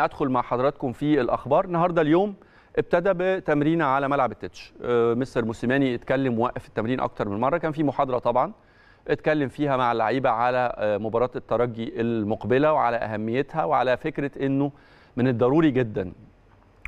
ادخل مع حضراتكم في الاخبار النهارده اليوم ابتدى بتمرين على ملعب التتش آه، مستر موسيماني اتكلم وقف التمرين اكتر من مره كان في محاضره طبعا اتكلم فيها مع اللعيبه على آه، مباراه الترجي المقبله وعلى اهميتها وعلى فكره انه من الضروري جدا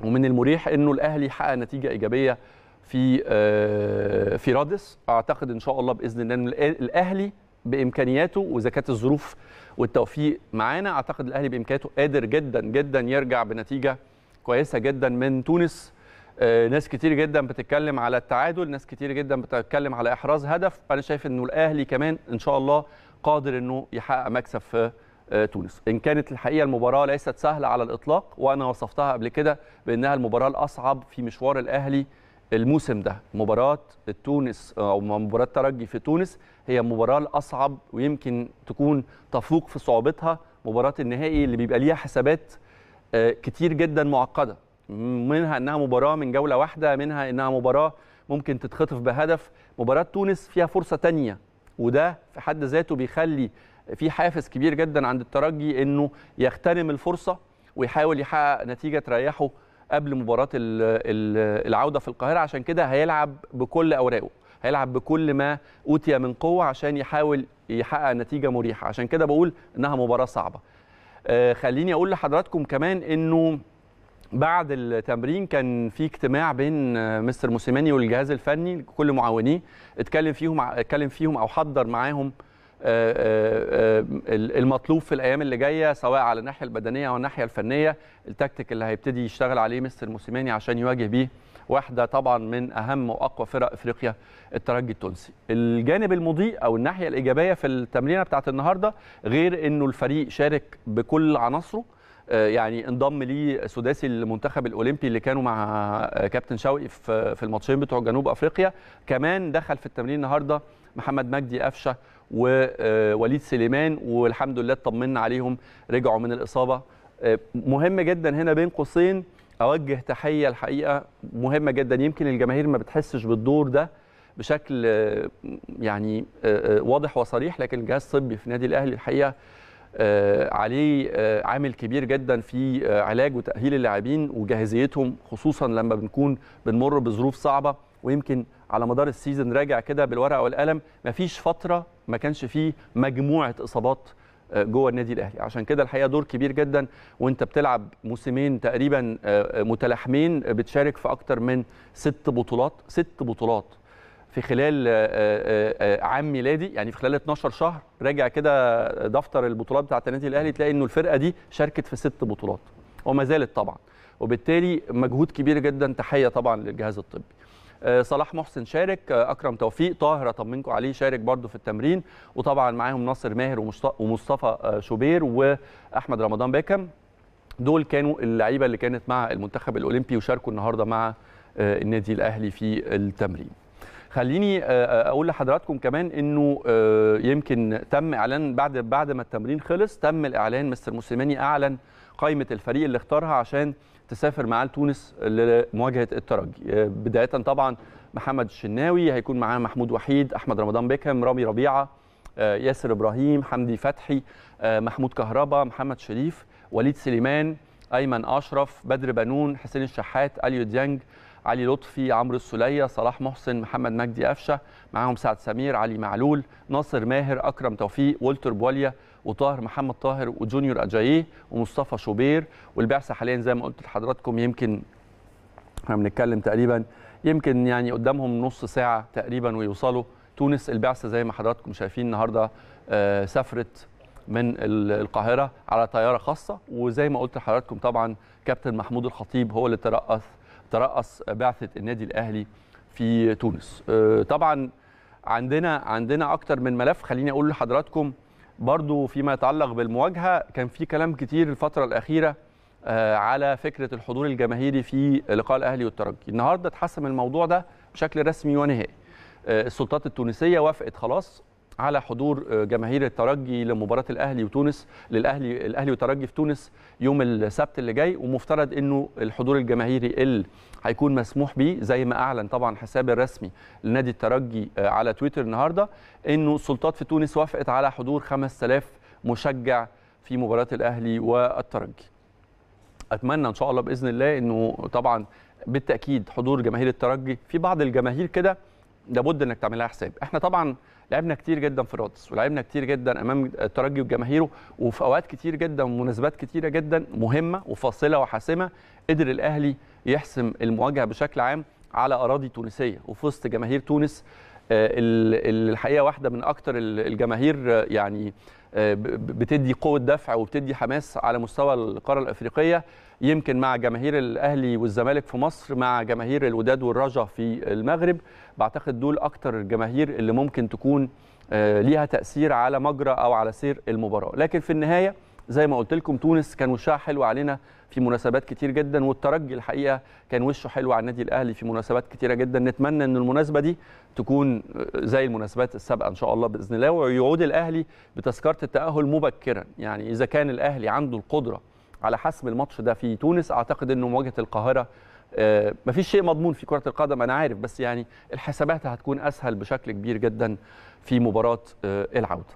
ومن المريح انه الاهلي حقق نتيجه ايجابيه في آه، في رادس اعتقد ان شاء الله باذن الله الاهلي بامكانياته واذا كانت الظروف والتوفيق معانا اعتقد الاهلي بامكانياته قادر جدا جدا يرجع بنتيجه كويسه جدا من تونس آه، ناس كتير جدا بتتكلم على التعادل ناس كتير جدا بتتكلم على احراز هدف انا شايف انه الاهلي كمان ان شاء الله قادر انه يحقق مكسب في آه، تونس ان كانت الحقيقه المباراه ليست سهله على الاطلاق وانا وصفتها قبل كده بانها المباراه الاصعب في مشوار الاهلي الموسم ده مباراه تونس او مباراه ترجي في تونس هي المباراه الاصعب ويمكن تكون تفوق في صعوبتها مباراه النهائي اللي بيبقى ليها حسابات آه، كتير جدا معقده منها انها مباراه من جوله واحده منها انها مباراه ممكن تتخطف بهدف مباراه تونس فيها فرصه تانية وده في حد ذاته بيخلي في حافز كبير جدا عند الترجي انه يغتنم الفرصه ويحاول يحقق نتيجه تريحه قبل مباراه العوده في القاهره عشان كده هيلعب بكل اوراقه هيلعب بكل ما اوتي من قوه عشان يحاول يحقق نتيجه مريحه عشان كده بقول انها مباراه صعبه آه، خليني اقول لحضراتكم كمان انه بعد التمرين كان في اجتماع بين مستر موسيماني والجهاز الفني كل معاونيه اتكلم فيهم اتكلم فيهم او حضر معاهم آه، آه، آه، المطلوب في الايام اللي جايه سواء على الناحيه البدنيه او الناحيه الفنيه التكتيك اللي هيبتدي يشتغل عليه مستر موسيماني عشان يواجه بيه واحده طبعا من اهم واقوى فرق افريقيا الترجي التونسي. الجانب المضيء او الناحيه الايجابيه في التمرينه بتاعت النهارده غير انه الفريق شارك بكل عناصره آه، يعني انضم ليه سداسي المنتخب الاولمبي اللي كانوا مع آه، كابتن شوقي في الماتشين بتوع جنوب افريقيا كمان دخل في التمرين النهارده محمد مجدي قفشه ووليد آه، سليمان والحمد لله اطمنا عليهم رجعوا من الاصابه مهم جدا هنا بين قوسين اوجه تحيه الحقيقه مهمه جدا يمكن الجماهير ما بتحسش بالدور ده بشكل يعني واضح وصريح لكن الجهاز الطبي في نادي الاهلي الحقيقه آه، عليه آه، عامل كبير جدا في آه، علاج وتاهيل اللاعبين وجاهزيتهم خصوصا لما بنكون بنمر بظروف صعبه ويمكن على مدار السيزون راجع كده بالورقه والقلم مفيش فتره ما كانش فيه مجموعه اصابات جوه النادي الاهلي عشان كده الحقيقه دور كبير جدا وانت بتلعب موسمين تقريبا متلاحمين بتشارك في اكتر من ست بطولات ست بطولات في خلال آه، آه، آه، عام ميلادي يعني في خلال 12 شهر راجع كده دفتر البطولات بتاعه النادي الاهلي تلاقي انه الفرقه دي شاركت في ست بطولات وما زالت طبعا وبالتالي مجهود كبير جدا تحيه طبعا للجهاز الطبي صلاح محسن شارك اكرم توفيق طاهر اطمنكم عليه شارك برده في التمرين وطبعا معاهم ناصر ماهر ومصطفى شوبير واحمد رمضان باكم دول كانوا اللعيبه اللي كانت مع المنتخب الاولمبي وشاركوا النهارده مع النادي الاهلي في التمرين خليني آه، آه، اقول لحضراتكم كمان انه آه، يمكن تم اعلان بعد بعد ما التمرين خلص تم الاعلان مستر موسيماني اعلن قائمه الفريق اللي اختارها عشان تسافر معاه لتونس لمواجهه الترجي بدايه طبعا محمد الشناوي هيكون معاه محمود وحيد احمد رمضان بيكهام رامي ربيعه ياسر ابراهيم حمدي فتحي محمود كهربا محمد شريف وليد سليمان ايمن اشرف بدر بنون حسين الشحات اليو ديانج علي لطفي عمرو السليه صلاح محسن محمد مجدي قفشه معاهم سعد سمير علي معلول ناصر ماهر اكرم توفيق وولتر بوليا وطاهر محمد طاهر وجونيور اجاييه ومصطفى شوبير والبعثه حاليا زي ما قلت لحضراتكم يمكن احنا بنتكلم تقريبا يمكن يعني قدامهم نص ساعه تقريبا ويوصلوا تونس البعثه زي ما حضراتكم شايفين النهارده آه، سافرت من القاهره على طياره خاصه وزي ما قلت لحضراتكم طبعا كابتن محمود الخطيب هو اللي ترأس ترأس بعثة النادي الأهلي في تونس آه، طبعا عندنا عندنا أكتر من ملف خليني أقول لحضراتكم برضو فيما يتعلق بالمواجهة كان في كلام كتير الفترة الأخيرة آه، على فكرة الحضور الجماهيري في لقاء الأهلي والترجي النهاردة اتحسم الموضوع ده بشكل رسمي ونهائي آه، السلطات التونسية وافقت خلاص على حضور آه، جماهير الترجي لمباراه الاهلي وتونس للاهلي الاهلي والترجي في تونس يوم السبت اللي جاي ومفترض انه الحضور الجماهيري اللي هيكون مسموح به زي ما اعلن طبعا حساب الرسمي لنادي الترجي آه، على تويتر النهارده انه السلطات في تونس وافقت على حضور 5000 مشجع في مباراه الاهلي والترجي. اتمنى ان شاء الله باذن الله انه طبعا بالتاكيد حضور جماهير الترجي في بعض الجماهير كده لابد انك تعملها حساب احنا طبعا لعبنا كتير جدا في رادس ولعبنا كتير جدا امام الترجي وجماهيره وفي اوقات كتير جدا ومناسبات كتيره جدا مهمه وفاصله وحاسمه قدر الاهلي يحسم المواجهه بشكل عام على اراضي تونسيه وفي وسط جماهير تونس آه، الحقيقه واحده من اكثر الجماهير آه، يعني آه، بتدي قوه دفع وبتدي حماس على مستوى القاره الافريقيه يمكن مع جماهير الاهلي والزمالك في مصر مع جماهير الوداد والرجا في المغرب بعتقد دول اكثر الجماهير اللي ممكن تكون ليها تاثير على مجرى او على سير المباراه لكن في النهايه زي ما قلت لكم تونس كان وشها حلو علينا في مناسبات كتير جدا والترجي الحقيقه كان وشه حلو على النادي الاهلي في مناسبات كتيره جدا نتمنى ان المناسبه دي تكون آه، زي المناسبات السابقه ان شاء الله باذن الله ويعود الاهلي بتذكره التاهل مبكرا يعني اذا كان الاهلي عنده القدره على حسم الماتش ده في تونس اعتقد انه مواجهه القاهره آه، مفيش شيء مضمون في كره القدم انا عارف بس يعني الحسابات هتكون اسهل بشكل كبير جدا في مباراه آه، العوده